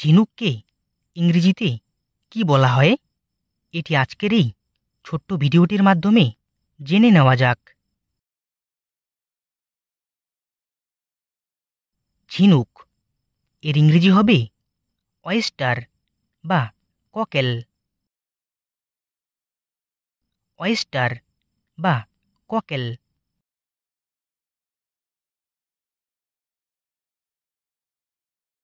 ঝিনুককে ইংরেজিতে কি বলা হয় এটি আজকের এই ছোট্ট ভিডিওটির মাধ্যমে জেনে নেওয়া যাক ঝিনুক এর ইংরেজি হবে অয়েস্টার বা ককেল অয়েস্টার বা ককেল